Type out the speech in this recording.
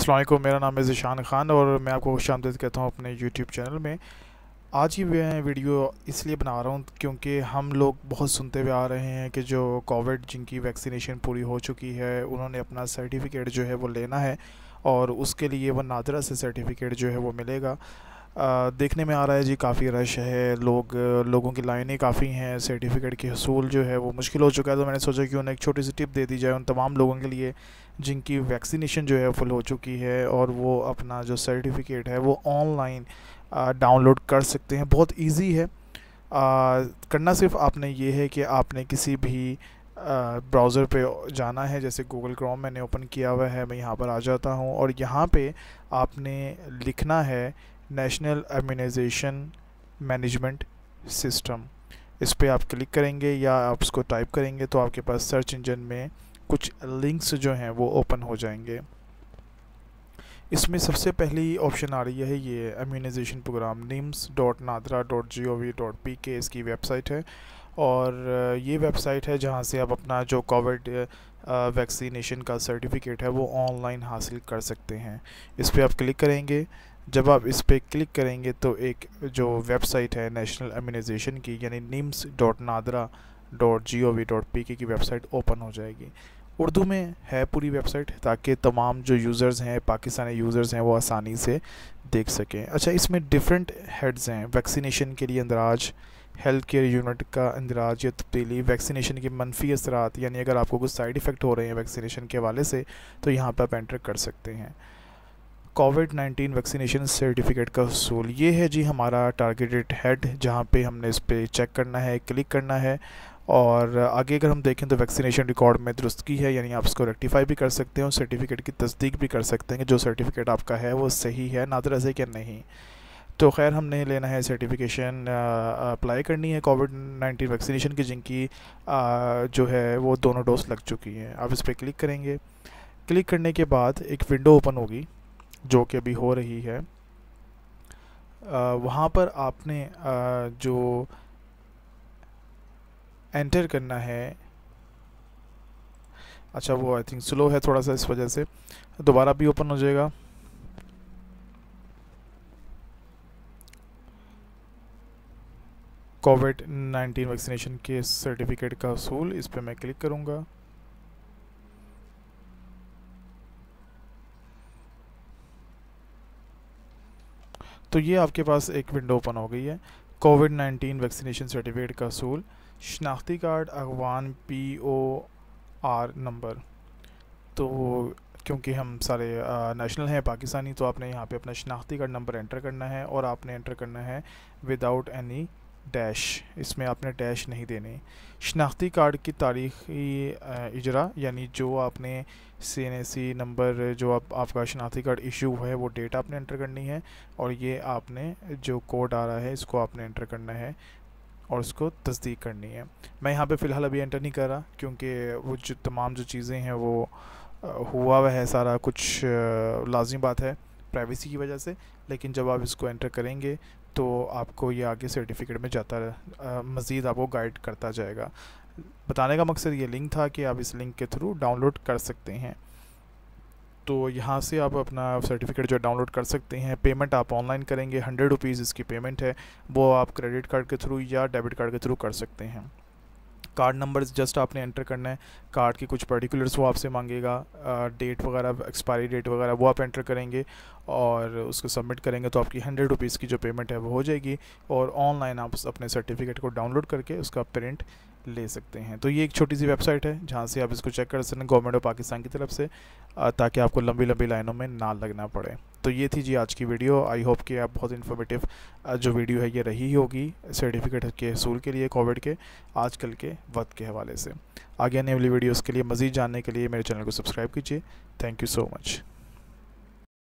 असलम मेरा नाम है ज़िशान ख़ान और मैं आपको खुश आमदेद कहता हूँ अपने यूट्यूब चैनल में आज की वीडियो इसलिए बना रहा हूँ क्योंकि हम लोग बहुत सुनते हुए आ रहे हैं कि जो कोविड जिनकी वैक्सीनेशन पूरी हो चुकी है उन्होंने अपना सर्टिफिकेट जो है वो लेना है और उसके लिए वह नादरा से सर्टिफिकेट जो है वो मिलेगा देखने में आ रहा है जी काफ़ी रश है लोग लोगों की लाइनें काफ़ी हैं सर्टिफिकेट के हसूल जो है वो मुश्किल हो चुका है तो मैंने सोचा कि उन्हें एक छोटी सी टिप दे दी जाए उन तमाम लोगों के लिए जिनकी वैक्सीनेशन जो है फुल हो चुकी है और वो अपना जो सर्टिफिकेट है वो ऑनलाइन डाउनलोड कर सकते हैं बहुत ईजी है आ, करना सिर्फ आपने ये है कि आपने किसी भी ब्राउज़र पे जाना है जैसे गूगल क्रोम मैंने ओपन किया हुआ है मैं यहाँ पर आ जाता हूँ और यहाँ पे आपने लिखना है नेशनल अम्यूनाइजेशन मैनेजमेंट सिस्टम इस पर आप क्लिक करेंगे या आप इसको टाइप करेंगे तो आपके पास सर्च इंजन में कुछ लिंक्स जो हैं वो ओपन हो जाएंगे इसमें सबसे पहली ऑप्शन आ रही है ये immunization program NIMS dot NADRA dot G O V dot P K इसकी वेबसाइट है और ये वेबसाइट है जहाँ से आप अपना जो कोविड वैक्सीनेशन का सर्टिफिकेट है वो ऑनलाइन हासिल कर सकते हैं इस पर आप क्लिक करेंगे जब आप इस पर क्लिक करेंगे तो एक जो वेबसाइट है नेशनल इम्यूनाइजेशन की यानी NIMS dot NADRA dot G O V dot P K की वेबसाइट ओपन हो जाएगी उर्दू में है पूरी वेबसाइट ताकि तमाम जो यूज़र्स हैं पाकिस्तानी यूज़र्स हैं वो आसानी से देख सकें अच्छा इसमें डिफरेंट हेड्स हैं वैक्सीनेशन के लिए अंदराज हेल्थ केयर यूनिट का अंदराज या तब्दीली वैक्सीनेशन के मनफी असरात यानी अगर आपको कुछ साइड इफ़ेक्ट हो रहे हैं वैक्सीनेशन के हवाले से तो यहाँ पर आप एंटर कर सकते हैं कोविड 19 वैक्सीनेशन सर्टिफिकेट का सोल ये है जी हमारा टारगेटेड हेड जहाँ पे हमने इस पर चेक करना है क्लिक करना है और आगे अगर हम देखें तो वैक्सीनेशन रिकॉर्ड में दुरुस्तगी है यानी आप इसको रेक्टिफाई भी कर सकते हैं सर्टिफिकेट की तस्दीक भी कर सकते हैं कि जो सर्टिफिकेट आपका है वो सही है नादरा तो से क्या नहीं तो खैर हमने लेना है सर्टिफिकेशन अप्लाई करनी है कोविड नाइन्टीन वैक्सीनेशन की जिनकी आ, जो है वो दोनों डोज लग चुकी हैं आप इस पर क्लिक करेंगे क्लिक करने के बाद एक विंडो ओपन होगी जो कि अभी हो रही है वहाँ पर आपने जो एंटर करना है अच्छा वो आई थिंक स्लो है थोड़ा सा इस वजह से दोबारा भी ओपन हो जाएगा कोविड नाइन्टीन वैक्सीनेशन के सर्टिफिकेट का असूल इस पर मैं क्लिक करूँगा तो ये आपके पास एक विंडो ओपन हो गई है कोविड नाइन्टीन वैक्सीनेशन सर्टिफिकेट का असूल शनाख्ती कार्ड अगवान पी ओ आर नंबर तो क्योंकि हम सारे नेशनल हैं पाकिस्तानी तो आपने यहाँ पे अपना शनाख्ती कार्ड नंबर एंटर करना है और आपने एंटर करना है विदाउट एनी डैश इसमें आपने डैश नहीं देने शनाख्ती कार्ड की तारीखी इजरा यानी जो आपने सी एन सी नंबर जो आप आपका शनाख्ती कार्ड इशू है वो डेट आपने एंटर करनी है और ये आपने जो कोड आ रहा है इसको आपने एंटर करना है और उसको तस्दीक करनी है मैं यहाँ पे फ़िलहाल अभी एंटर नहीं कर रहा क्योंकि वो जो तमाम जो चीज़ें हैं वो हुआ हुआ है सारा कुछ लाजमी बात है प्राइवेसी की वजह से लेकिन जब आप इसको एंटर करेंगे तो आपको ये आगे सर्टिफिकेट में जाता मज़ीद आपको गाइड करता जाएगा बताने का मकसद ये लिंक था कि आप इस लिंक के थ्रू डाउनलोड कर सकते हैं तो यहाँ से आप अपना सर्टिफिकेट जो डाउनलोड कर सकते हैं पेमेंट आप ऑनलाइन करेंगे हंड्रेड रुपीज़ इसकी पेमेंट है वो आप क्रेडिट कार्ड के थ्रू या डेबिट कार्ड के थ्रू कर सकते हैं कार्ड नंबर जस्ट आपने एंटर करना है कार्ड के कुछ पर्टिकुलर्स वो आपसे मांगेगा डेट वगैरह एक्सपायरी डेट वगैरह वो आप एंटर करेंगे और उसको सबमिट करेंगे तो आपकी हंड्रेड रुपीज़ की जो पेमेंट है वो हो जाएगी और ऑनलाइन आप अपने सर्टिफिकेट को डाउनलोड करके उसका प्रिंट ले सकते हैं तो ये एक छोटी सी वेबसाइट है जहाँ से आप इसको चेक कर सकते हैं गवर्नमेंट ऑफ पाकिस्तान की तरफ से ताकि आपको लंबी लंबी लाइनों में ना लगना पड़े तो ये थी जी आज की वीडियो आई होप कि आप बहुत इन्फॉर्मेटिव जो वीडियो है ये रही होगी सर्टिफिकेट के असूल के लिए कोविड के आजकल के वक्त के हवाले से आगे आने वाली वीडियोज़ के लिए मज़ीद जानने के लिए मेरे चैनल को सब्सक्राइब कीजिए थैंक यू सो मच